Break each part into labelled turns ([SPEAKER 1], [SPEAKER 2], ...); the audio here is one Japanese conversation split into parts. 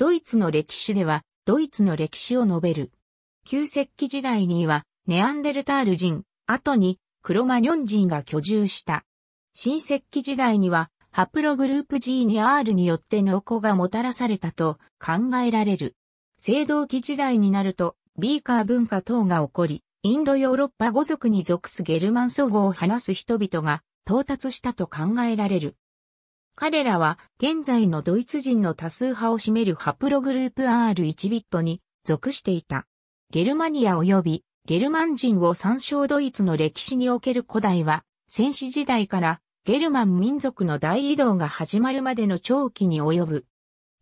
[SPEAKER 1] ドイツの歴史では、ドイツの歴史を述べる。旧石器時代には、ネアンデルタール人、後に、クロマニョン人が居住した。新石器時代には、ハプログループ g に r によって濃厚がもたらされたと考えられる。青銅器時代になると、ビーカー文化等が起こり、インドヨーロッパ語族に属すゲルマン祖語を話す人々が到達したと考えられる。彼らは現在のドイツ人の多数派を占めるハプログループ R1 ビットに属していた。ゲルマニア及びゲルマン人を参照ドイツの歴史における古代は戦死時代からゲルマン民族の大移動が始まるまでの長期に及ぶ。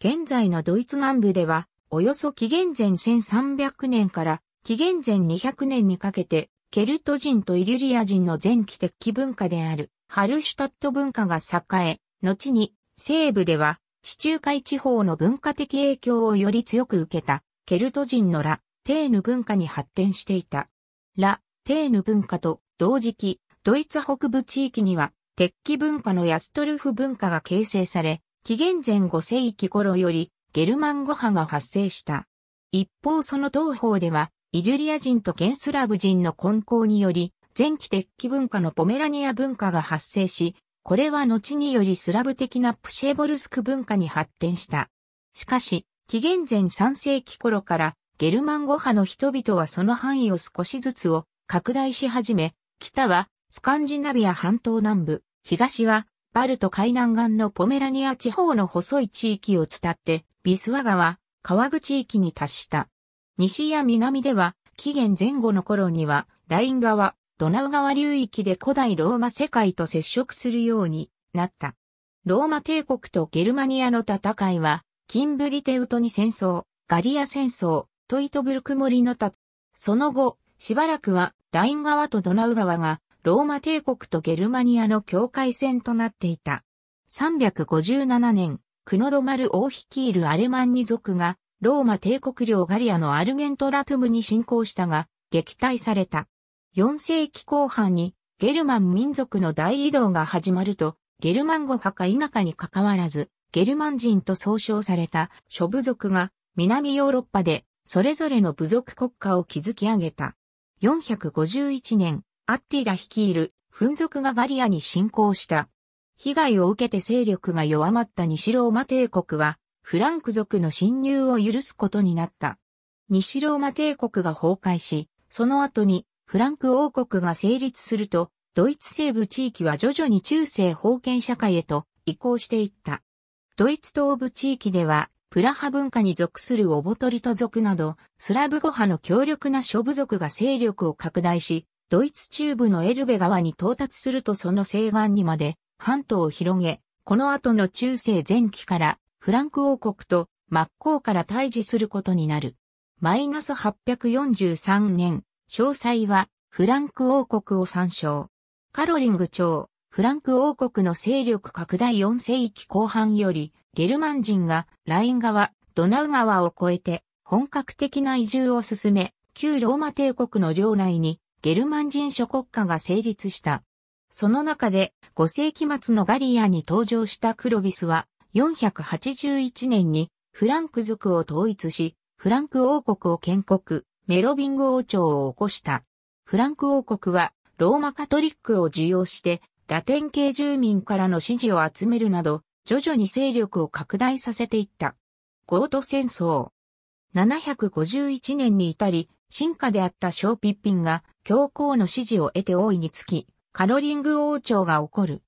[SPEAKER 1] 現在のドイツ南部では、およそ紀元前1300年から紀元前200年にかけて、ケルト人とイリュリア人の前期的文化であるハルシュタット文化が栄え、後に西部では地中海地方の文化的影響をより強く受けたケルト人のラ・テーヌ文化に発展していた。ラ・テーヌ文化と同時期、ドイツ北部地域には鉄器文化のヤストルフ文化が形成され、紀元前5世紀頃よりゲルマン語派が発生した。一方その東方では、イルュリア人とゲンスラブ人の混交により、前期鉄器文化のポメラニア文化が発生し、これは後によりスラブ的なプシェボルスク文化に発展した。しかし、紀元前3世紀頃からゲルマン語派の人々はその範囲を少しずつを拡大し始め、北はスカンジナビア半島南部、東はバルト海南岸のポメラニア地方の細い地域を伝ってビスワ川、川口域に達した。西や南では紀元前後の頃にはライン川、ドナウ川流域で古代ローマ世界と接触するようになった。ローマ帝国とゲルマニアの戦いは、キンブリテウトニ戦争、ガリア戦争、トイトブルクモリのた、その後、しばらくは、ライン川とドナウ川が、ローマ帝国とゲルマニアの境界線となっていた。357年、クノドマル王率いるアレマンニ族が、ローマ帝国領ガリアのアルゲントラトゥムに侵攻したが、撃退された。4世紀後半にゲルマン民族の大移動が始まると、ゲルマン語派か否かに関わらず、ゲルマン人と総称された諸部族が南ヨーロッパでそれぞれの部族国家を築き上げた。451年、アッティラ率いるフン族がガリアに侵攻した。被害を受けて勢力が弱まった西ローマ帝国は、フランク族の侵入を許すことになった。西ローマ帝国が崩壊し、その後にフランク王国が成立すると、ドイツ西部地域は徐々に中世封建社会へと移行していった。ドイツ東部地域では、プラハ文化に属するオボトリト族など、スラブ語派の強力な諸部族が勢力を拡大し、ドイツ中部のエルベ川に到達するとその西岸にまで半島を広げ、この後の中世前期からフランク王国と真っ向から対峙することになる。マイナス843年、詳細は、フランク王国を参照。カロリング朝、フランク王国の勢力拡大4世紀後半より、ゲルマン人がライン川、ドナウ川を越えて、本格的な移住を進め、旧ローマ帝国の領内に、ゲルマン人諸国家が成立した。その中で、5世紀末のガリアに登場したクロビスは、481年にフランク族を統一し、フランク王国を建国。メロビング王朝を起こした。フランク王国はローマカトリックを受容してラテン系住民からの支持を集めるなど徐々に勢力を拡大させていった。ゴート戦争。751年に至り、進化であった小ピッピンが教皇の支持を得て大いにつき、カロリング王朝が起こる。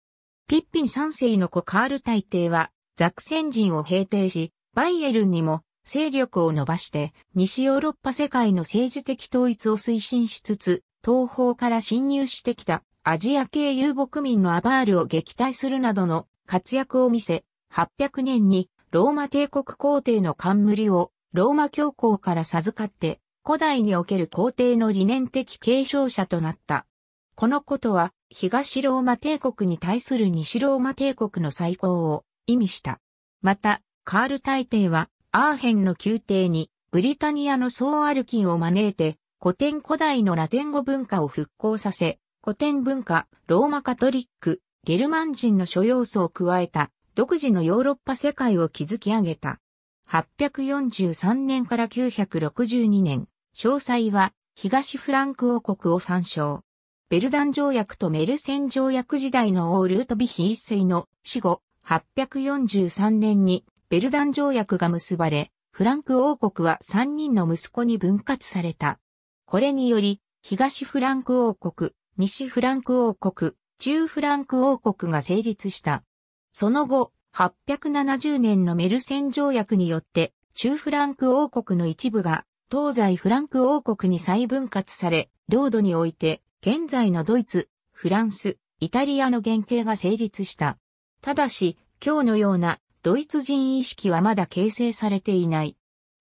[SPEAKER 1] ピッピン三世の子カール大帝は、ザクセン人を平定し、バイエルンにも勢力を伸ばして、西ヨーロッパ世界の政治的統一を推進しつつ、東方から侵入してきたアジア系遊牧民のアバールを撃退するなどの活躍を見せ、800年にローマ帝国皇帝の冠をローマ教皇から授かって、古代における皇帝の理念的継承者となった。このことは、東ローマ帝国に対する西ローマ帝国の再興を意味した。また、カール大帝は、アーヘンの宮廷に、ブリタニアの総キンを招いて、古典古代のラテン語文化を復興させ、古典文化、ローマカトリック、ゲルマン人の諸要素を加えた、独自のヨーロッパ世界を築き上げた。843年から962年、詳細は東フランク王国を参照。ベルダン条約とメルセン条約時代のオールトビヒ一世の死後、843年にベルダン条約が結ばれ、フランク王国は3人の息子に分割された。これにより、東フランク王国、西フランク王国、中フランク王国が成立した。その後、870年のメルセン条約によって、中フランク王国の一部が、東西フランク王国に再分割され、領土において、現在のドイツ、フランス、イタリアの原型が成立した。ただし、今日のようなドイツ人意識はまだ形成されていない。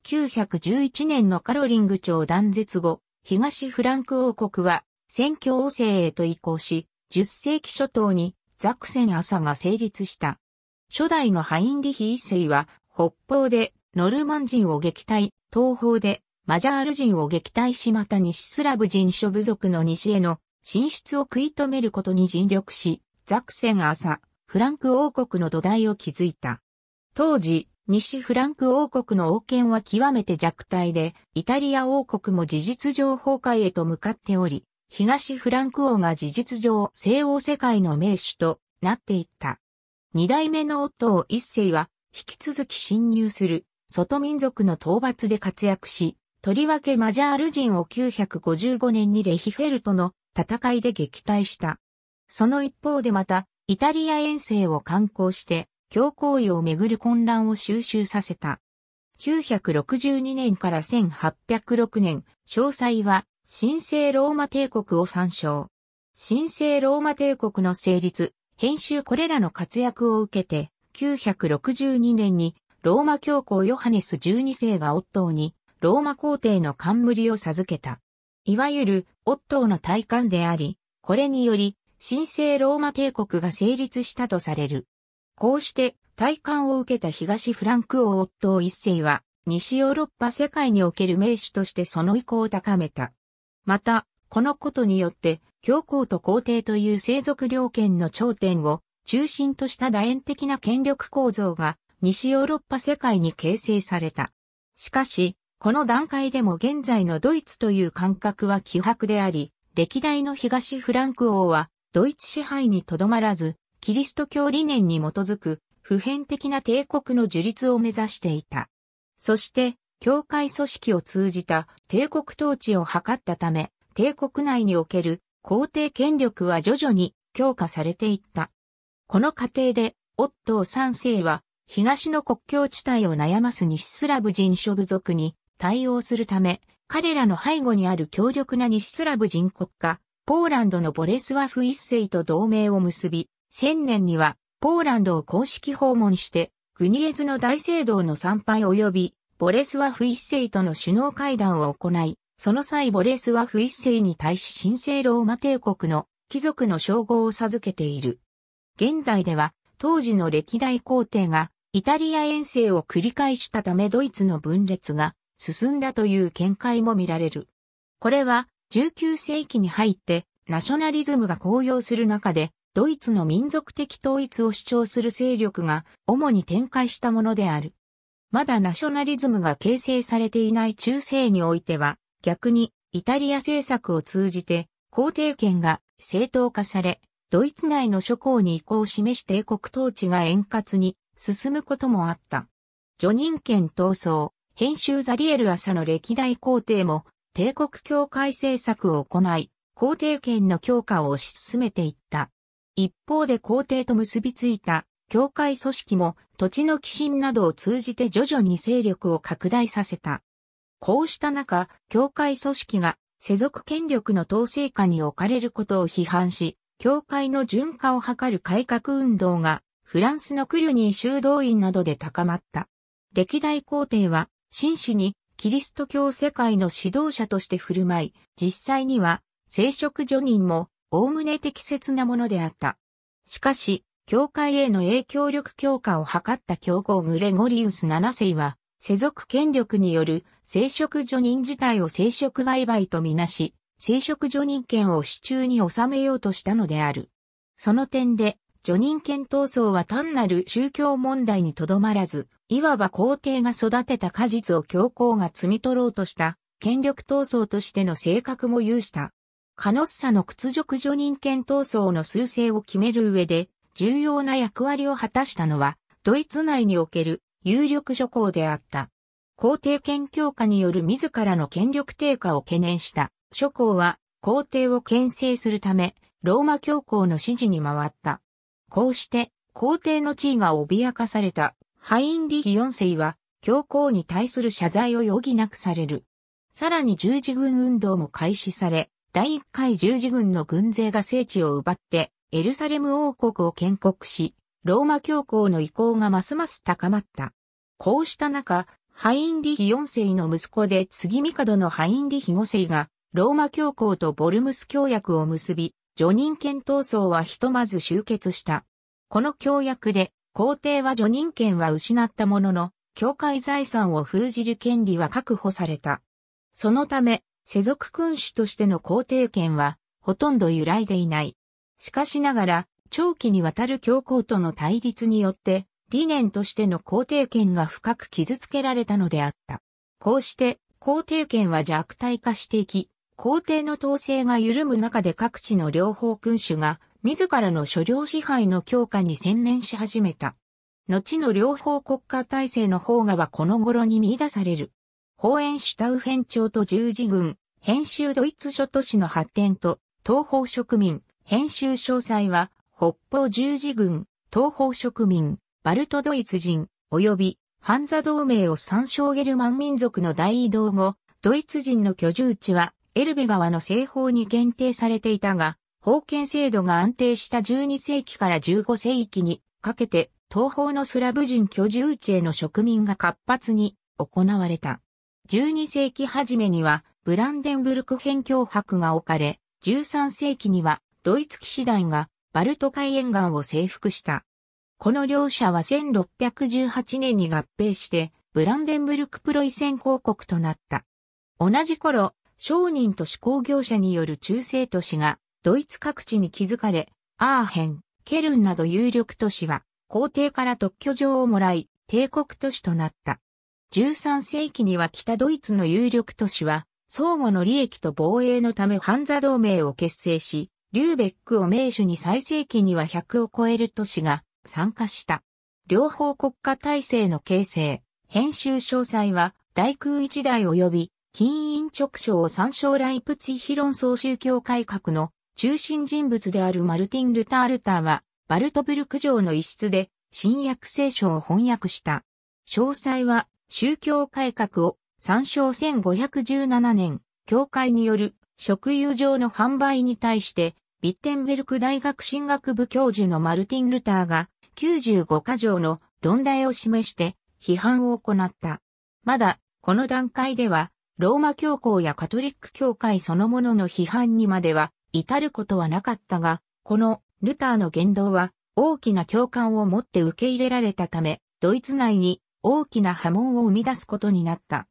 [SPEAKER 1] 911年のカロリング朝断絶後、東フランク王国は選挙王政へと移行し、10世紀初頭にザクセン朝が成立した。初代のハインリヒ一世は北方でノルマン人を撃退、東方でマジャール人を撃退しまた西スラブ人諸部族の西への進出を食い止めることに尽力し、ザクセン朝、フランク王国の土台を築いた。当時、西フランク王国の王権は極めて弱体で、イタリア王国も事実上崩壊へと向かっており、東フランク王が事実上西欧世界の名手となっていった。二代目の夫を一世は、引き続き侵入する、外民族の討伐で活躍し、とりわけマジャール人を955年にレヒフェルトの戦いで撃退した。その一方でまた、イタリア遠征を観光して、教皇位をめぐる混乱を収集させた。962年から1806年、詳細は神聖ローマ帝国を参照。神聖ローマ帝国の成立、編集これらの活躍を受けて、962年にローマ教皇ヨハネス12世がオットーにローマ皇帝の冠を授けた。いわゆるオットーの体感であり、これにより神聖ローマ帝国が成立したとされる。こうして体感を受けた東フランク王夫一世は、西ヨーロッパ世界における名手としてその意向を高めた。また、このことによって、教皇と皇帝という生族領権の頂点を中心とした楕円的な権力構造が西ヨーロッパ世界に形成された。しかし、この段階でも現在のドイツという感覚は希薄であり、歴代の東フランク王はドイツ支配にとどまらず、キリスト教理念に基づく普遍的な帝国の樹立を目指していた。そして、教会組織を通じた帝国統治を図ったため、帝国内における皇帝権力は徐々に強化されていった。この過程で、オットー三世は、東の国境地帯を悩ます西スラブ人諸部族に対応するため、彼らの背後にある強力な西スラブ人国家、ポーランドのボレスワフ一世と同盟を結び、1000年には、ポーランドを公式訪問して、グニエズの大聖堂の参拝及び、ボレスワフ一世との首脳会談を行い、その際ボレスワフ一世に対し神聖ローマ帝国の貴族の称号を授けている。現代では、当時の歴代皇帝が、イタリア遠征を繰り返したためドイツの分裂が進んだという見解も見られる。これは19世紀に入ってナショナリズムが高揚する中でドイツの民族的統一を主張する勢力が主に展開したものである。まだナショナリズムが形成されていない中世においては、逆にイタリア政策を通じて皇帝権が正当化され、ドイツ内の諸侯に移行を示して英国統治が円滑に進むこともあった。女人権闘争、編集ザリエル朝の歴代皇帝も帝国教会政策を行い、皇帝権の強化を推し進めていった。一方で皇帝と結びついた教会組織も土地の寄進などを通じて徐々に勢力を拡大させた。こうした中、教会組織が世俗権力の統制下に置かれることを批判し、教会の純化を図る改革運動がフランスのクルニー修道院などで高まった。歴代皇帝は真摯にキリスト教世界の指導者として振る舞い、実際には聖職助人もおおむね適切なものであった。しかし、教会への影響力強化を図った教皇グレゴリウス7世は、世俗権力による聖職助人自体を聖職売買とみなし、聖職助人権を手中に収めようとしたのである。その点で、助人権闘争は単なる宗教問題にとどまらず、いわば皇帝が育てた果実を教皇が摘み取ろうとした、権力闘争としての性格も有した。カノッサの屈辱助人権闘争の趨勢を決める上で、重要な役割を果たしたのは、ドイツ内における有力諸侯であった。皇帝権強化による自らの権力低下を懸念した諸侯は皇帝を牽制するため、ローマ教皇の指示に回った。こうして、皇帝の地位が脅かされたハインリヒ4世は、教皇に対する謝罪を余儀なくされる。さらに十字軍運動も開始され、第1回十字軍の軍勢が聖地を奪って、エルサレム王国を建国し、ローマ教皇の意向がますます高まった。こうした中、ハインリヒ4世の息子で次帝のハインリヒ5世が、ローマ教皇とボルムス協約を結び、除任権闘争はひとまず終結した。この協約で、皇帝は除任権は失ったものの、教会財産を封じる権利は確保された。そのため、世俗君主としての皇帝権は、ほとんど揺らいでいない。しかしながら、長期にわたる教皇との対立によって、理念としての皇帝権が深く傷つけられたのであった。こうして、皇帝権は弱体化していき、皇帝の統制が緩む中で各地の両方君主が、自らの所領支配の強化に専念し始めた。後の両方国家体制の方がはこの頃に見出される。ホーエンシュタウフェンと十字軍、編集ドイツ諸都市の発展と、東方植民、編集詳細は、北方十字軍、東方植民、バルトドイツ人、及び、ハンザ同盟を参照ゲルマン民族の大移動後、ドイツ人の居住地は、エルベ川の西方に限定されていたが、封建制度が安定した12世紀から15世紀にかけて、東方のスラブ人居住地への植民が活発に行われた。12世紀初めにはブランデンブルク辺境伯が置かれ、13世紀にはドイツ騎士団がバルト海沿岸を征服した。この両者は1618年に合併して、ブランデンブルクプロイセン公国となった。同じ頃、商人と志向業者による中世都市がドイツ各地に築かれ、アーヘン、ケルンなど有力都市は皇帝から特許状をもらい、帝国都市となった。13世紀には北ドイツの有力都市は、相互の利益と防衛のためハンザ同盟を結成し、リューベックを名手に最盛期には100を超える都市が参加した。両方国家体制の形成、編集詳細は大空一代及び金印直将を参照ライプツィヒロン総宗教改革の中心人物であるマルティン・ルター・ルターは、バルトブルク城の一室で新約聖書を翻訳した。詳細は宗教改革を参照1517年、教会による食友上の販売に対して、ビッテンベルク大学進学部教授のマルティン・ルターが95箇条の論題を示して批判を行った。まだ、この段階では、ローマ教皇やカトリック教会そのものの批判にまでは至ることはなかったが、このルターの言動は大きな共感を持って受け入れられたため、ドイツ内に大きな波紋を生み出すことになった。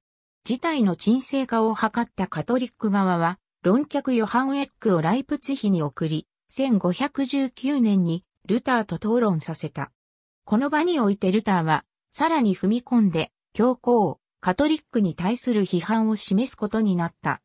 [SPEAKER 1] 事態の沈静化を図ったカトリック側は、論客ヨハン・エックをライプツヒに送り、1519年にルターと討論させた。この場においてルターは、さらに踏み込んで、教皇、カトリックに対する批判を示すことになった。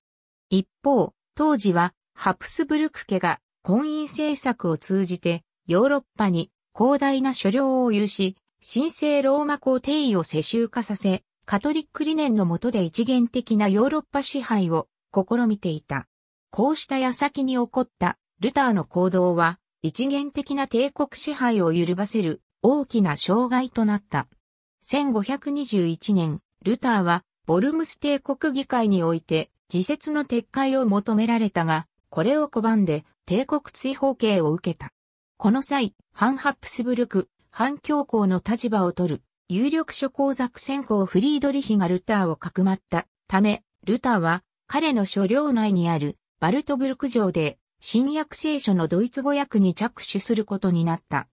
[SPEAKER 1] 一方、当時は、ハプスブルク家が婚姻政策を通じて、ヨーロッパに広大な所領を有し、神聖ローマ皇帝位を世襲化させ、カトリック理念の下で一元的なヨーロッパ支配を試みていた。こうした矢先に起こったルターの行動は一元的な帝国支配を揺るがせる大きな障害となった。1521年、ルターはボルムス帝国議会において自説の撤回を求められたが、これを拒んで帝国追放刑を受けた。この際、ハンハプスブルク、反教皇の立場を取る、有力諸侯作戦校フリードリヒがルターをかくまったため、ルターは彼の所領内にあるバルトブルク城で新約聖書のドイツ語訳に着手することになった。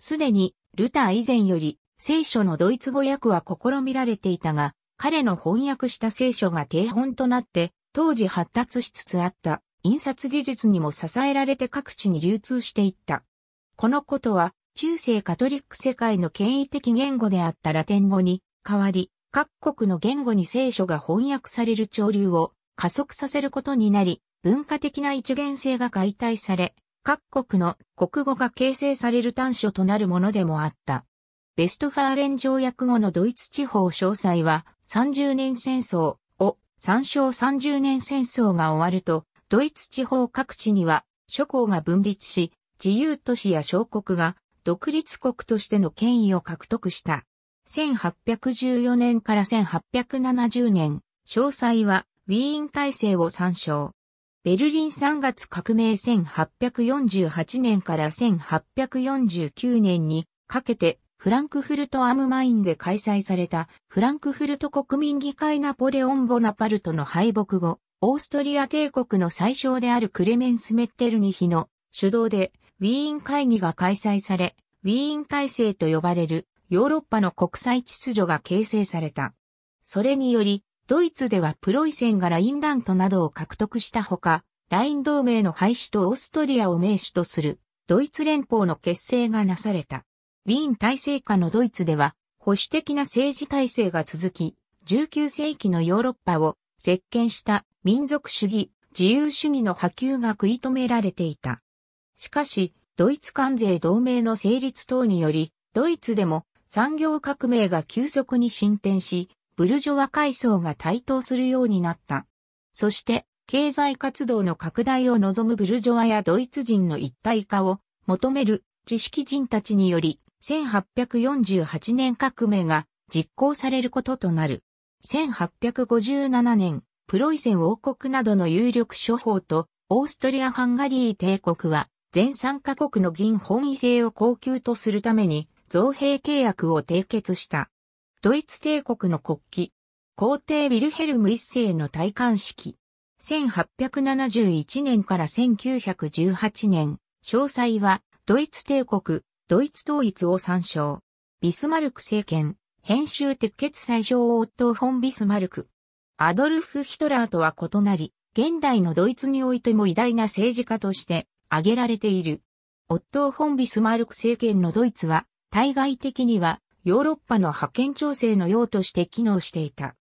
[SPEAKER 1] すでにルター以前より聖書のドイツ語訳は試みられていたが、彼の翻訳した聖書が定本となって当時発達しつつあった印刷技術にも支えられて各地に流通していった。このことは中世カトリック世界の権威的言語であったラテン語に代わり、各国の言語に聖書が翻訳される潮流を加速させることになり、文化的な一元性が解体され、各国の国語が形成される短所となるものでもあった。ベストファーレン条約後のドイツ地方詳細は30年戦争を参照30年戦争が終わると、ドイツ地方各地には諸侯が分立し、自由都市や小国が独立国としての権威を獲得した。1814年から1870年、詳細はウィーン体制を参照。ベルリン3月革命1848年から1849年にかけてフランクフルトアムマインで開催されたフランクフルト国民議会ナポレオン・ボナパルトの敗北後、オーストリア帝国の最小であるクレメンス・メッテルニヒの主導でウィーン会議が開催され、ウィーン体制と呼ばれるヨーロッパの国際秩序が形成された。それにより、ドイツではプロイセンがラインラントなどを獲得したほか、ライン同盟の廃止とオーストリアを名手とするドイツ連邦の結成がなされた。ウィーン体制下のドイツでは保守的な政治体制が続き、19世紀のヨーロッパを席巻した民族主義、自由主義の波及が食い止められていた。しかし、ドイツ関税同盟の成立等により、ドイツでも産業革命が急速に進展し、ブルジョワ階層が台頭するようになった。そして、経済活動の拡大を望むブルジョワやドイツ人の一体化を求める知識人たちにより、1848年革命が実行されることとなる。1857年、プロイセン王国などの有力諸法とオーストリア・ハンガリー帝国は全参カ国の銀本位制を恒久とするために、造幣契約を締結した。ドイツ帝国の国旗。皇帝ウィルヘルム一世の戴冠式。1871年から1918年、詳細は、ドイツ帝国、ドイツ統一を参照。ビスマルク政権、編集鉄血最小オットフォン・ビスマルク。アドルフ・ヒトラーとは異なり、現代のドイツにおいても偉大な政治家として、挙げられている。オットー・フォン・ビスマルク政権のドイツは、対外的にはヨーロッパの覇権調整の用として機能していた。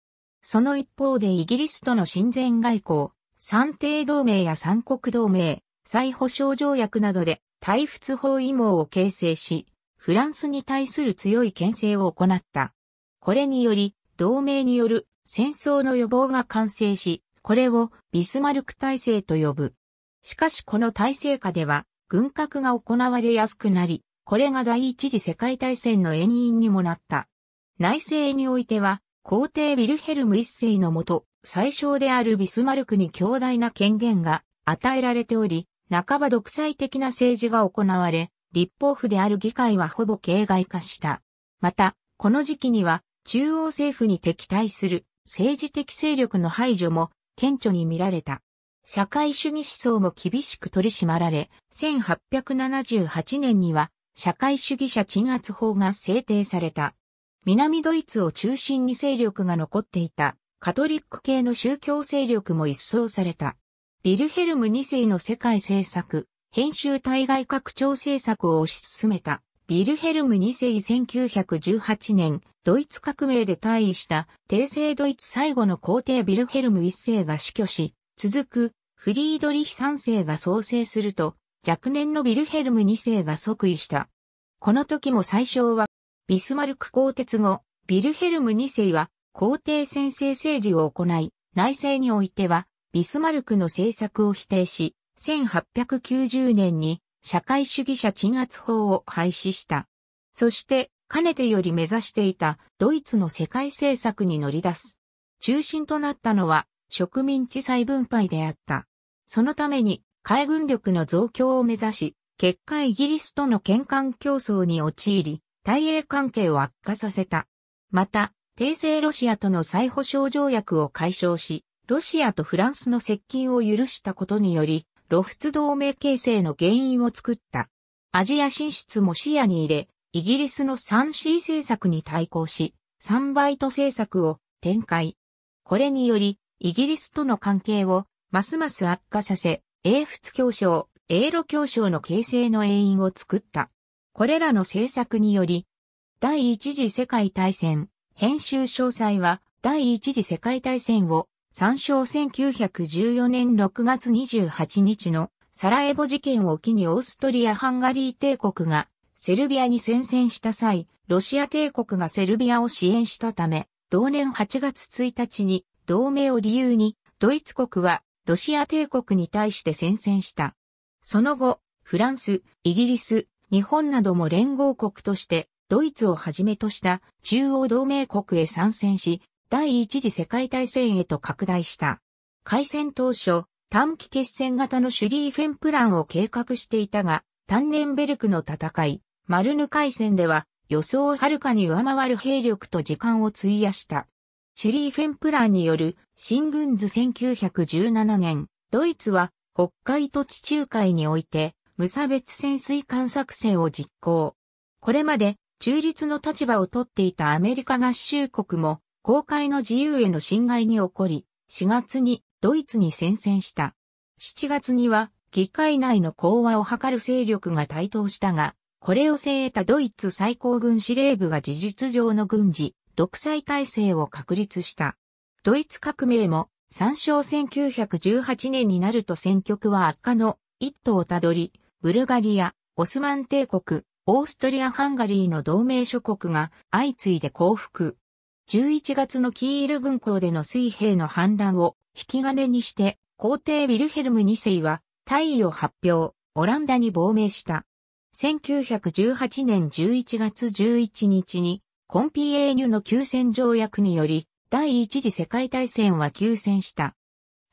[SPEAKER 1] その一方でイギリスとの親善外交、三帝同盟や三国同盟、再保障条約などで対仏法異網を形成し、フランスに対する強い牽制を行った。これにより、同盟による戦争の予防が完成し、これをビスマルク体制と呼ぶ。しかしこの体制下では、軍拡が行われやすくなり、これが第一次世界大戦の遠因にもなった。内政においては、皇帝ウィルヘルム一世のもと、最小であるビスマルクに強大な権限が与えられており、半ば独裁的な政治が行われ、立法府である議会はほぼ形骸化した。また、この時期には中央政府に敵対する政治的勢力の排除も顕著に見られた。社会主義思想も厳しく取り締まられ、1878年には社会主義者鎮圧法が制定された。南ドイツを中心に勢力が残っていたカトリック系の宗教勢力も一掃された。ビルヘルム2世の世界政策、編集対外拡張政策を推し進めた。ビルヘルム2世1918年、ドイツ革命で退位した帝政ドイツ最後の皇帝ビルヘルム1世が死去し、続く、フリードリヒ3世が創生すると、若年のビルヘルム2世が即位した。この時も最初は、ビスマルク公鉄後、ビルヘルム2世は皇帝先制政治を行い、内政においては、ビスマルクの政策を否定し、1890年に社会主義者鎮圧法を廃止した。そして、かねてより目指していたドイツの世界政策に乗り出す。中心となったのは植民地再分配であった。そのために海軍力の増強を目指し、結果イギリスとの県間競争に陥り、対英関係を悪化させた。また、帝政ロシアとの再保障条約を解消し、ロシアとフランスの接近を許したことにより、露仏同盟形成の原因を作った。アジア進出も視野に入れ、イギリスの 3C 政策に対抗し、3バイト政策を展開。これにより、イギリスとの関係をますます悪化させ、英仏協商、英露協商の形成の原因を作った。これらの政策により、第一次世界大戦、編集詳細は第一次世界大戦を参照1914年6月28日のサラエボ事件を機にオーストリア・ハンガリー帝国がセルビアに宣戦した際、ロシア帝国がセルビアを支援したため、同年8月1日に同盟を理由に、ドイツ国はロシア帝国に対して宣戦した。その後、フランス、イギリス、日本なども連合国として、ドイツをはじめとした中央同盟国へ参戦し、第一次世界大戦へと拡大した。開戦当初、短期決戦型のシュリーフェンプランを計画していたが、タンネンベルクの戦い、マルヌ海戦では予想をはるかに上回る兵力と時間を費やした。シュリー・フェンプラーによる新軍図1917年、ドイツは北海と地中海において無差別潜水艦作戦を実行。これまで中立の立場をとっていたアメリカ合衆国も公開の自由への侵害に起こり、4月にドイツに宣戦した。7月には議会内の講和を図る勢力が台頭したが、これを制えたドイツ最高軍司令部が事実上の軍事、独裁体制を確立した。ドイツ革命も参照1918年になると戦局は悪化の一途をたどり、ブルガリア、オスマン帝国、オーストリア・ハンガリーの同盟諸国が相次いで降伏。11月のキール軍港での水兵の反乱を引き金にして、皇帝ウィルヘルム2世は退位を発表、オランダに亡命した。1918年11月11日にコンピエーニュの休戦条約により、第一次世界大戦は休戦した。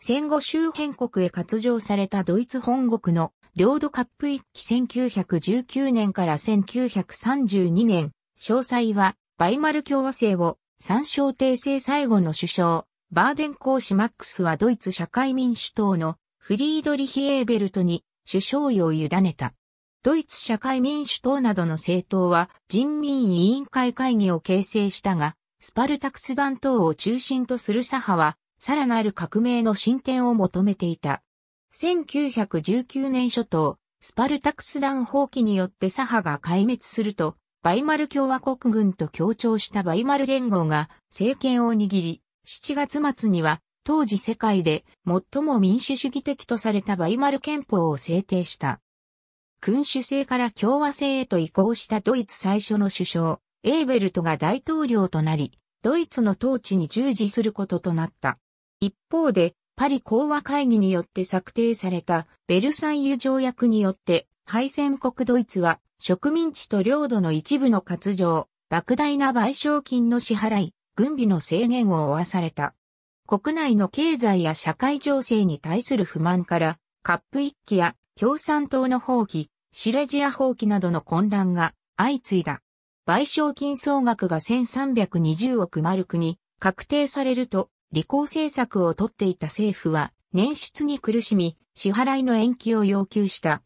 [SPEAKER 1] 戦後周辺国へ割譲されたドイツ本国の領土カップ一期1919年から1932年、詳細はバイマル共和制を参照帝政最後の首相、バーデン公使マックスはドイツ社会民主党のフリードリヒ・エーベルトに首相位を委ねた。ドイツ社会民主党などの政党は人民委員会会議を形成したが、スパルタクス団党を中心とする左派は、さらなる革命の進展を求めていた。1919年初頭、スパルタクス団放棄によって左派が壊滅すると、バイマル共和国軍と協調したバイマル連合が政権を握り、7月末には当時世界で最も民主主義的とされたバイマル憲法を制定した。君主制から共和制へと移行したドイツ最初の首相、エーベルトが大統領となり、ドイツの統治に従事することとなった。一方で、パリ講和会議によって策定されたベルサイユ条約によって、敗戦国ドイツは植民地と領土の一部の割譲、莫大な賠償金の支払い、軍備の制限を負わされた。国内の経済や社会情勢に対する不満から、カップ一揆や共産党の放棄、シレジア放棄などの混乱が相次いだ。賠償金総額が1320億マルクに確定されると、履行政策をとっていた政府は、年出に苦しみ、支払いの延期を要求した。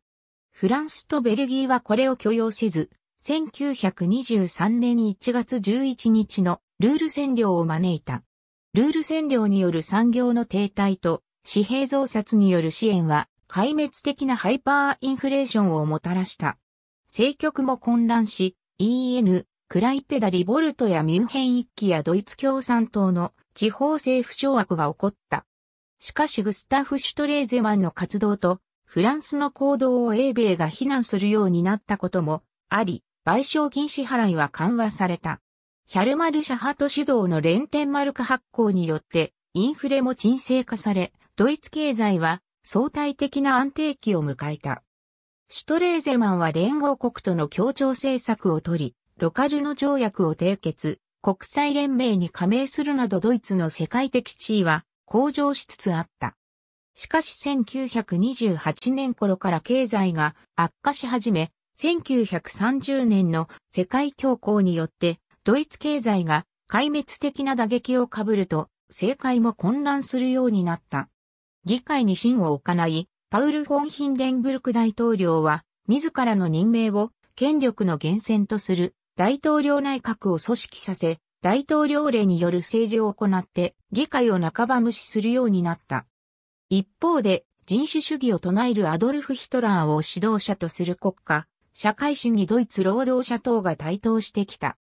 [SPEAKER 1] フランスとベルギーはこれを許容せず、1923年1月11日のルール占領を招いた。ルール占領による産業の停滞と紙幣増刷による支援は壊滅的なハイパーインフレーションをもたらした。政局も混乱し、EN、クライペダ・リボルトやミュンヘン一揆やドイツ共産党の地方政府掌握が起こった。しかしグスタフ・シュトレーゼマンの活動とフランスの行動を英米が非難するようになったこともあり、賠償金支払いは緩和された。ヒャルマルシャ派と主導の連天マルク発行によってインフレも沈静化され、ドイツ経済は相対的な安定期を迎えた。シュトレーゼマンは連合国との協調政策をとり、ロカルノ条約を締結、国際連盟に加盟するなどドイツの世界的地位は向上しつつあった。しかし1928年頃から経済が悪化し始め、1930年の世界恐慌によってドイツ経済が壊滅的な打撃を被ると政界も混乱するようになった。議会に信を置かない、パウル・フォン・ヒンデンブルク大統領は、自らの任命を権力の源泉とする大統領内閣を組織させ、大統領令による政治を行って議会を半ば無視するようになった。一方で人種主義を唱えるアドルフ・ヒトラーを指導者とする国家、社会主義ドイツ労働者党が台頭してきた。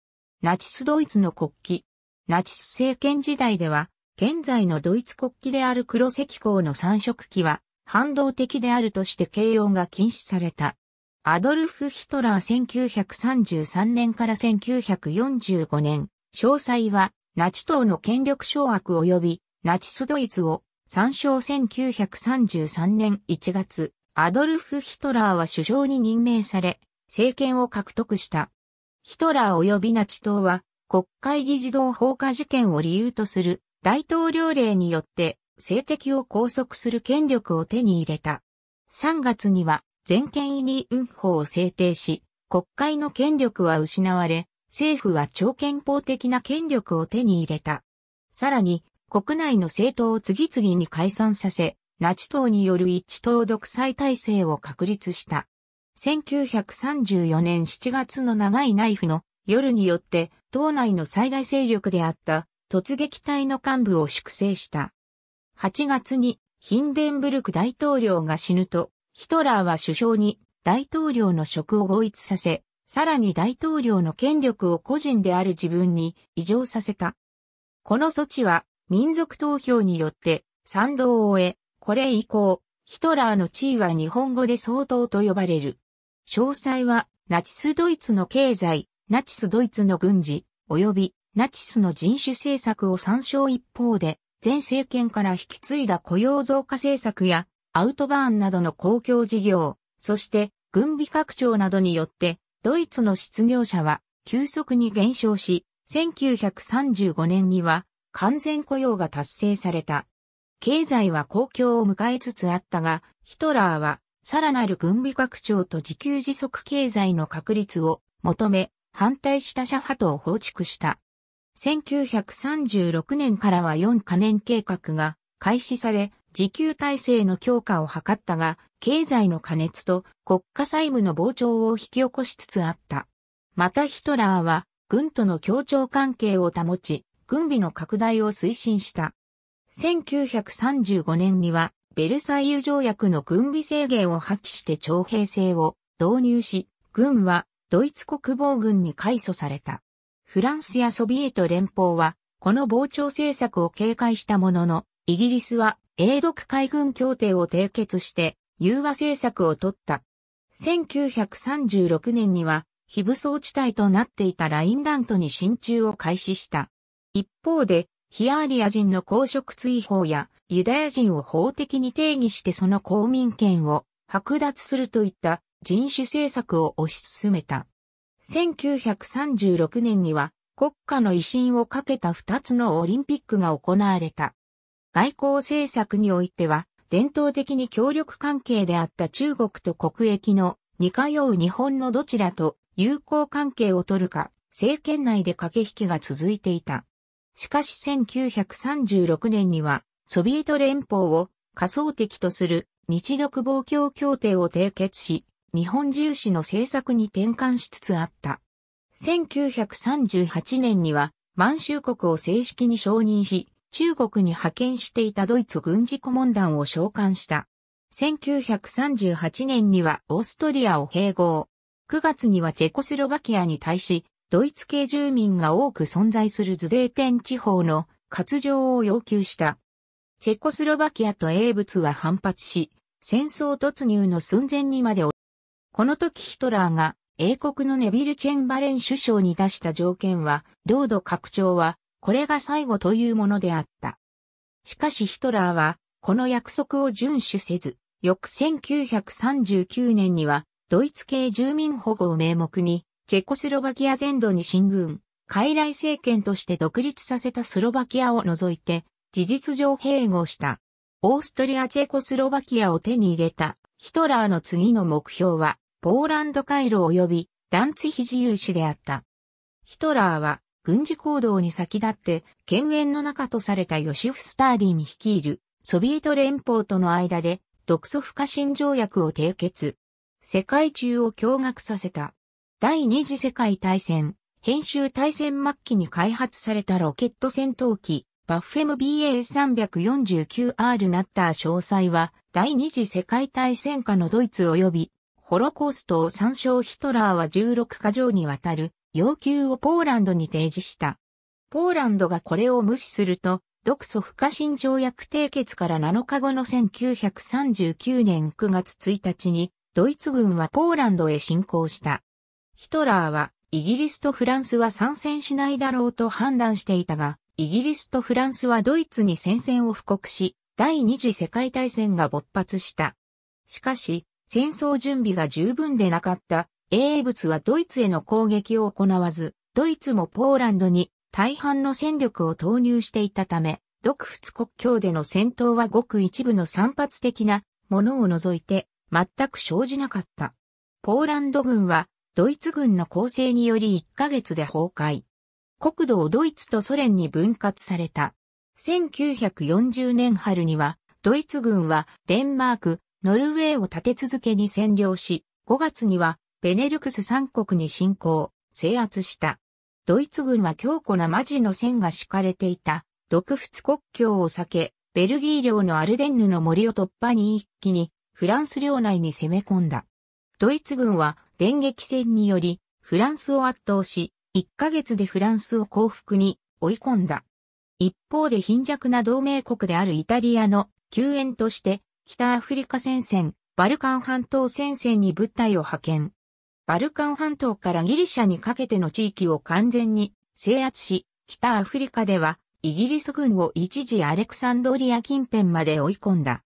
[SPEAKER 1] ナチスドイツの国旗。ナチス政権時代では現在のドイツ国旗である黒石鋼の三色旗は、反動的であるとして形容が禁止された。アドルフ・ヒトラー1933年から1945年、詳細は、ナチ党の権力掌握及び、ナチスドイツを、参照1933年1月、アドルフ・ヒトラーは首相に任命され、政権を獲得した。ヒトラー及びナチ党は、国会議事堂放火事件を理由とする大統領令によって政敵を拘束する権力を手に入れた。3月には全権委任運法を制定し、国会の権力は失われ、政府は超憲法的な権力を手に入れた。さらに、国内の政党を次々に解散させ、ナチ党による一致党独裁体制を確立した。1934年7月の長いナイフの夜によって、党内の最大勢力であった突撃隊の幹部を粛清した。8月にヒンデンブルク大統領が死ぬと、ヒトラーは首相に大統領の職を合一させ、さらに大統領の権力を個人である自分に異常させた。この措置は民族投票によって賛同を得、これ以降、ヒトラーの地位は日本語で相当と呼ばれる。詳細は、ナチスドイツの経済、ナチスドイツの軍事、及びナチスの人種政策を参照一方で、前政権から引き継いだ雇用増加政策や、アウトバーンなどの公共事業、そして軍備拡張などによって、ドイツの失業者は急速に減少し、1935年には完全雇用が達成された。経済は公共を迎えつつあったが、ヒトラーはさらなる軍備拡張と自給自足経済の確立を求め、反対した社派とを放逐した。1936年からは4カ年計画が開始され、自給体制の強化を図ったが、経済の過熱と国家債務の膨張を引き起こしつつあった。またヒトラーは、軍との協調関係を保ち、軍備の拡大を推進した。1935年には、ベルサイユ条約の軍備制限を破棄して徴兵制を導入し、軍はドイツ国防軍に改組された。フランスやソビエト連邦は、この膨張政策を警戒したものの、イギリスは、英独海軍協定を締結して、融和政策を取った。1936年には、非武装地帯となっていたラインラントに進駐を開始した。一方で、ヒアーリア人の公職追放やユダヤ人を法的に定義してその公民権を剥奪するといった人種政策を推し進めた。1936年には国家の威信をかけた2つのオリンピックが行われた。外交政策においては、伝統的に協力関係であった中国と国益の似通う日本のどちらと友好関係を取るか、政権内で駆け引きが続いていた。しかし1936年には、ソビエト連邦を仮想敵とする日独防共協定を締結し、日本重視の政策に転換しつつあった。1938年には満州国を正式に承認し、中国に派遣していたドイツ軍事顧問団を召喚した。1938年にはオーストリアを併合。9月にはチェコスロバキアに対し、ドイツ系住民が多く存在するズデーテン地方の割譲を要求した。チェコスロバキアと英仏は反発し、戦争突入の寸前にまでこの時ヒトラーが英国のネビル・チェンバレン首相に出した条件は、領土拡張は、これが最後というものであった。しかしヒトラーは、この約束を遵守せず、翌1939年には、ドイツ系住民保護を名目に、チェコスロバキア全土に進軍、傀儡政権として独立させたスロバキアを除いて、事実上併合した。オーストリア・チェコスロバキアを手に入れたヒトラーの次の目標は、ポーランド回路及びダンツヒジ有志であった。ヒトラーは軍事行動に先立って、犬猿の仲とされたヨシフ・スターリン率いるソビエト連邦との間で独ソ不可侵条約を締結。世界中を驚愕させた。第二次世界大戦、編集大戦末期に開発されたロケット戦闘機、バッフェム BA349R ナッター詳細は、第二次世界大戦下のドイツ及びホロコーストを参照ヒトラーは16か条にわたる要求をポーランドに提示した。ポーランドがこれを無視すると、独ソ不可侵条約締結から7日後の1939年9月1日に、ドイツ軍はポーランドへ侵攻した。ヒトラーは、イギリスとフランスは参戦しないだろうと判断していたが、イギリスとフランスはドイツに戦線を布告し、第二次世界大戦が勃発した。しかし、戦争準備が十分でなかった英仏はドイツへの攻撃を行わず、ドイツもポーランドに大半の戦力を投入していたため、独仏国境での戦闘はごく一部の散発的なものを除いて全く生じなかった。ポーランド軍はドイツ軍の攻勢により1ヶ月で崩壊。国土をドイツとソ連に分割された。1940年春には、ドイツ軍はデンマーク、ノルウェーを立て続けに占領し、5月にはベネルクス3国に侵攻、制圧した。ドイツ軍は強固なマジの線が敷かれていた、独仏国境を避け、ベルギー領のアルデンヌの森を突破に一気に、フランス領内に攻め込んだ。ドイツ軍は電撃戦により、フランスを圧倒し、1ヶ月でフランスを降伏に追い込んだ。一方で貧弱な同盟国であるイタリアの救援として、北アフリカ戦線、バルカン半島戦線に部隊を派遣。バルカン半島からギリシャにかけての地域を完全に制圧し、北アフリカではイギリス軍を一時アレクサンドリア近辺まで追い込んだ。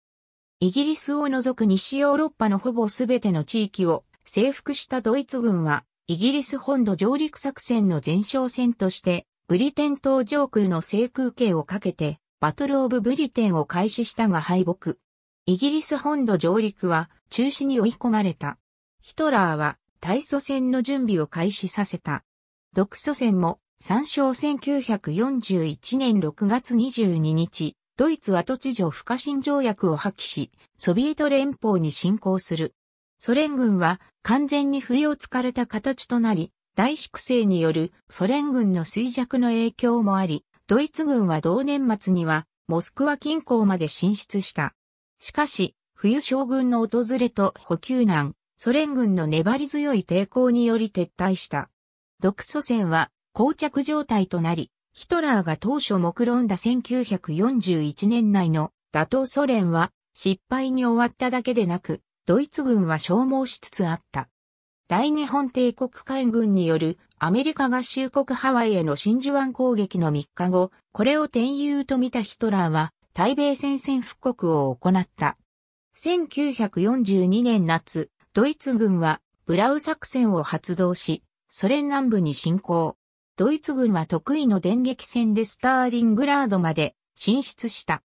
[SPEAKER 1] イギリスを除く西ヨーロッパのほぼ全ての地域を征服したドイツ軍は、イギリス本土上陸作戦の前哨戦として、ブリテン島上空の制空権をかけて、バトルオブブリテンを開始したが敗北。イギリス本土上陸は中止に追い込まれた。ヒトラーは大祖戦の準備を開始させた。独祖戦も参照1941年6月22日、ドイツは突如不可侵条約を破棄し、ソビエト連邦に侵攻する。ソ連軍は完全に不意を突かれた形となり、大粛清によるソ連軍の衰弱の影響もあり、ドイツ軍は同年末にはモスクワ近郊まで進出した。しかし、冬将軍の訪れと補給難、ソ連軍の粘り強い抵抗により撤退した。独ソ戦は、膠着状態となり、ヒトラーが当初目論んだ1941年内の打倒ソ連は失敗に終わっただけでなく、ドイツ軍は消耗しつつあった。大日本帝国海軍によるアメリカ合衆国ハワイへの真珠湾攻撃の3日後、これを天友と見たヒトラーは対米戦線復刻を行った。1942年夏、ドイツ軍はブラウ作戦を発動し、ソ連南部に侵攻。ドイツ軍は得意の電撃戦でスターリングラードまで進出した。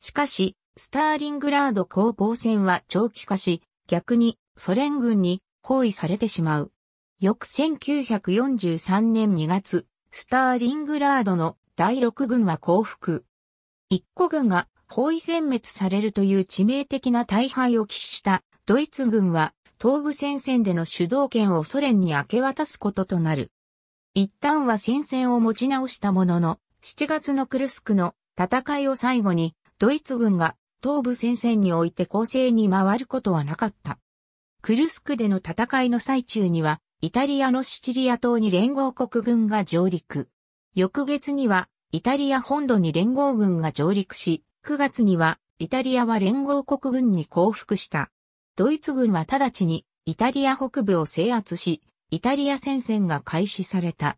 [SPEAKER 1] しかし、スターリングラード攻防戦は長期化し、逆にソ連軍に包囲されてしまう。翌1943年2月、スターリングラードの第6軍は降伏。一個軍が包囲殲滅されるという致命的な大敗を喫したドイツ軍は東部戦線での主導権をソ連に明け渡すこととなる。一旦は戦線を持ち直したものの、7月のクルスクの戦いを最後に、ドイツ軍が東部戦線において攻勢に回ることはなかった。クルスクでの戦いの最中には、イタリアのシチリア島に連合国軍が上陸。翌月には、イタリア本土に連合軍が上陸し、9月にはイタリアは連合国軍に降伏した。ドイツ軍は直ちにイタリア北部を制圧し、イタリア戦線が開始された。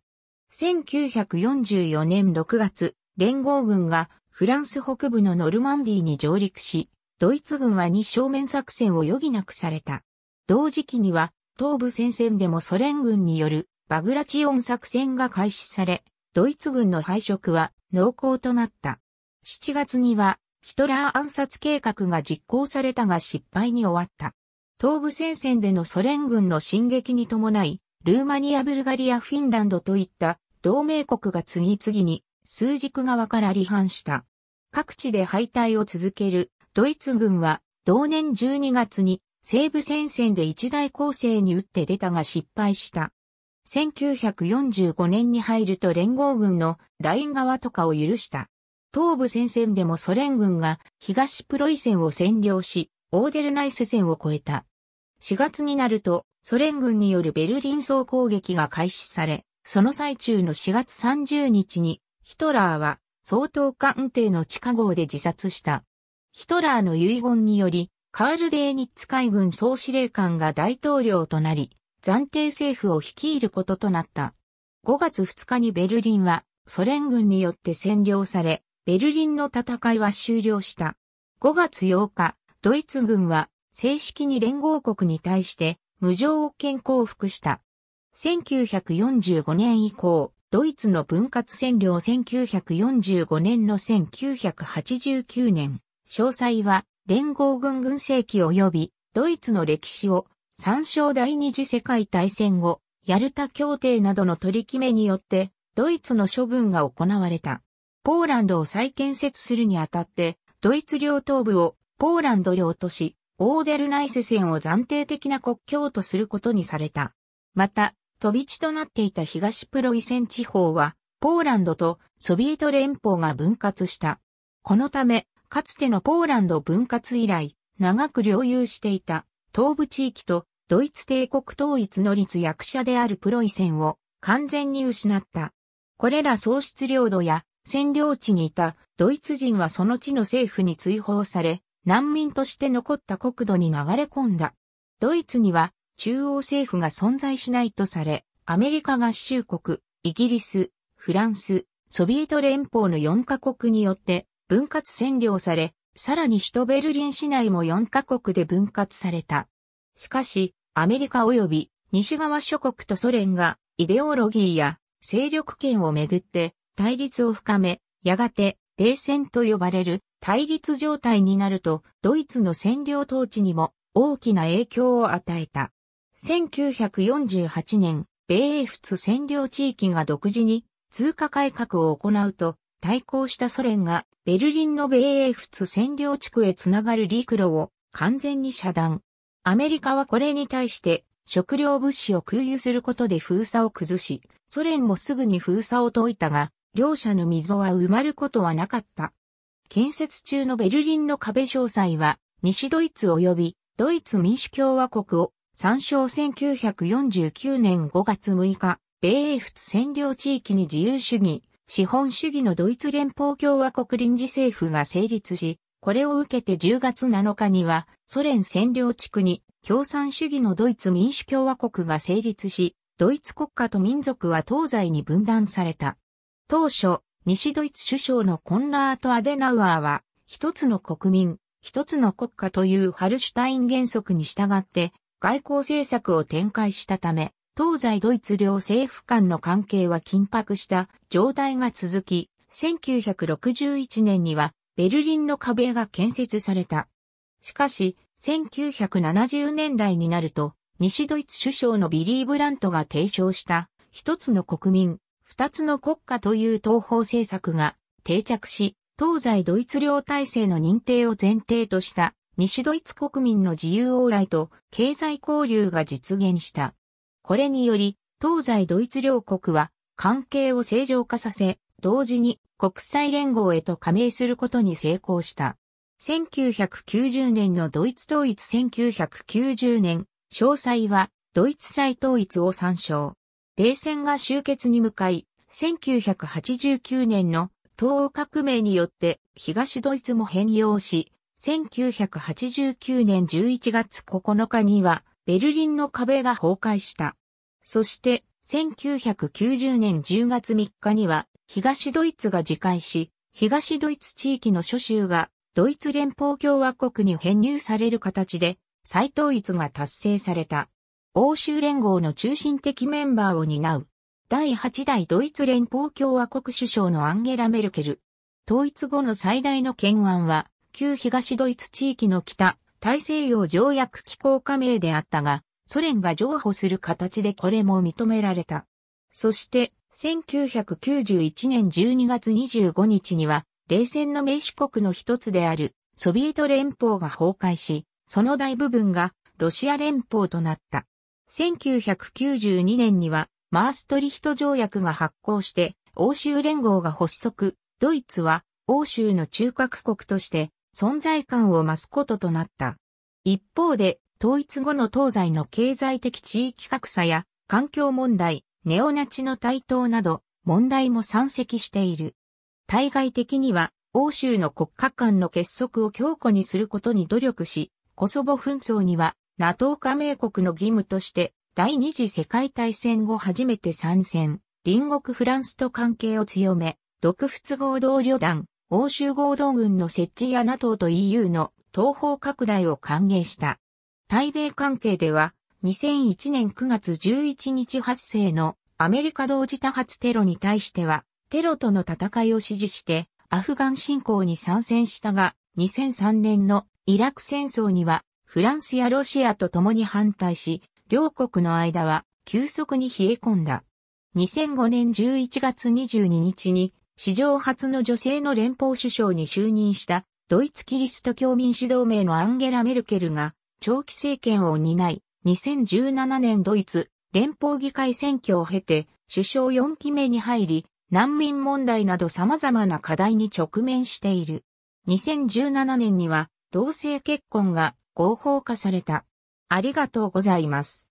[SPEAKER 1] 1944年6月、連合軍がフランス北部のノルマンディーに上陸し、ドイツ軍は2正面作戦を余儀なくされた。同時期には東部戦線でもソ連軍によるバグラチオン作戦が開始され、ドイツ軍の敗色は濃厚となった。7月には、ヒトラー暗殺計画が実行されたが失敗に終わった。東部戦線でのソ連軍の進撃に伴い、ルーマニア、ブルガリア、フィンランドといった同盟国が次々に数軸側から離反した。各地で敗退を続けるドイツ軍は同年12月に西部戦線で一大攻勢に打って出たが失敗した。1945年に入ると連合軍のライン側とかを許した。東部戦線でもソ連軍が東プロイセンを占領し、オーデルナイセ線を越えた。4月になると、ソ連軍によるベルリン総攻撃が開始され、その最中の4月30日に、ヒトラーは、総統官邸の地下壕で自殺した。ヒトラーの遺言により、カール・デーニッツ海軍総司令官が大統領となり、暫定政府を率いることとなった。5月2日にベルリンはソ連軍によって占領され、ベルリンの戦いは終了した。5月8日、ドイツ軍は正式に連合国に対して無条件降伏した。1945年以降、ドイツの分割占領1945年の1989年、詳細は連合軍軍政期及びドイツの歴史を参照第二次世界大戦後、ヤルタ協定などの取り決めによって、ドイツの処分が行われた。ポーランドを再建設するにあたって、ドイツ領東部をポーランド領とし、オーデルナイセ線を暫定的な国境とすることにされた。また、飛び地となっていた東プロイセン地方は、ポーランドとソビエト連邦が分割した。このため、かつてのポーランド分割以来、長く領有していた東部地域とドイツ帝国統一の立役者であるプロイセンを完全に失った。これら喪失領土や占領地にいたドイツ人はその地の政府に追放され、難民として残った国土に流れ込んだ。ドイツには中央政府が存在しないとされ、アメリカ合衆国、イギリス、フランス、ソビエト連邦の4カ国によって分割占領され、さらに首都ベルリン市内も4カ国で分割された。しかし、アメリカ及び西側諸国とソ連がイデオロギーや勢力圏をめぐって対立を深め、やがて冷戦と呼ばれる対立状態になるとドイツの占領統治にも大きな影響を与えた。1948年、米英仏占領地域が独自に通貨改革を行うと対抗したソ連がベルリンの米英仏占領地区へつながる陸路を完全に遮断。アメリカはこれに対して食料物資を空輸することで封鎖を崩し、ソ連もすぐに封鎖を解いたが、両者の溝は埋まることはなかった。建設中のベルリンの壁詳細は、西ドイツ及びドイツ民主共和国を参照1949年5月6日、米英仏占領地域に自由主義、資本主義のドイツ連邦共和国臨時政府が成立し、これを受けて10月7日にはソ連占領地区に共産主義のドイツ民主共和国が成立し、ドイツ国家と民族は東西に分断された。当初、西ドイツ首相のコンラート・アデナウアーは、一つの国民、一つの国家というハルシュタイン原則に従って、外交政策を展開したため、東西ドイツ両政府間の関係は緊迫した状態が続き、1961年にはベルリンの壁が建設された。しかし、1970年代になると、西ドイツ首相のビリー・ブラントが提唱した一つの国民、二つの国家という東方政策が定着し、東西ドイツ領体制の認定を前提とした西ドイツ国民の自由往来と経済交流が実現した。これにより、東西ドイツ両国は関係を正常化させ、同時に国際連合へと加盟することに成功した。1990年のドイツ統一1990年、詳細はドイツ再統一を参照。冷戦が終結に向かい、1989年の東欧革命によって東ドイツも変容し、1989年11月9日にはベルリンの壁が崩壊した。そして、1990年10月3日には、東ドイツが自戒し、東ドイツ地域の諸州が、ドイツ連邦共和国に編入される形で、再統一が達成された。欧州連合の中心的メンバーを担う。第8代ドイツ連邦共和国首相のアンゲラ・メルケル。統一後の最大の懸案は、旧東ドイツ地域の北、大西洋条約機構加盟であったが、ソ連が譲歩する形でこれも認められた。そして、1991年12月25日には、冷戦の名手国の一つであるソビエト連邦が崩壊し、その大部分がロシア連邦となった。1992年にはマーストリヒト条約が発効して欧州連合が発足、ドイツは欧州の中核国として存在感を増すこととなった。一方で、統一後の東西の経済的地域格差や環境問題、ネオナチの台頭など問題も山積している。対外的には欧州の国家間の結束を強固にすることに努力し、コソボ紛争には NATO 加盟国の義務として第二次世界大戦後初めて参戦、隣国フランスと関係を強め、独仏合同旅団、欧州合同軍の設置や NATO と EU の東方拡大を歓迎した。対米関係では、2001年9月11日発生のアメリカ同時多発テロに対しては、テロとの戦いを支持して、アフガン侵攻に参戦したが、2003年のイラク戦争には、フランスやロシアと共に反対し、両国の間は急速に冷え込んだ。2005年11月22日に史上初の女性の連邦首相に就任したドイツキリスト教民主同盟のアンゲラ・メルケルが長期政権を担い、2017年ドイツ連邦議会選挙を経て首相4期目に入り、難民問題など様々な課題に直面している。2017年には同性結婚が合法化された。ありがとうございます。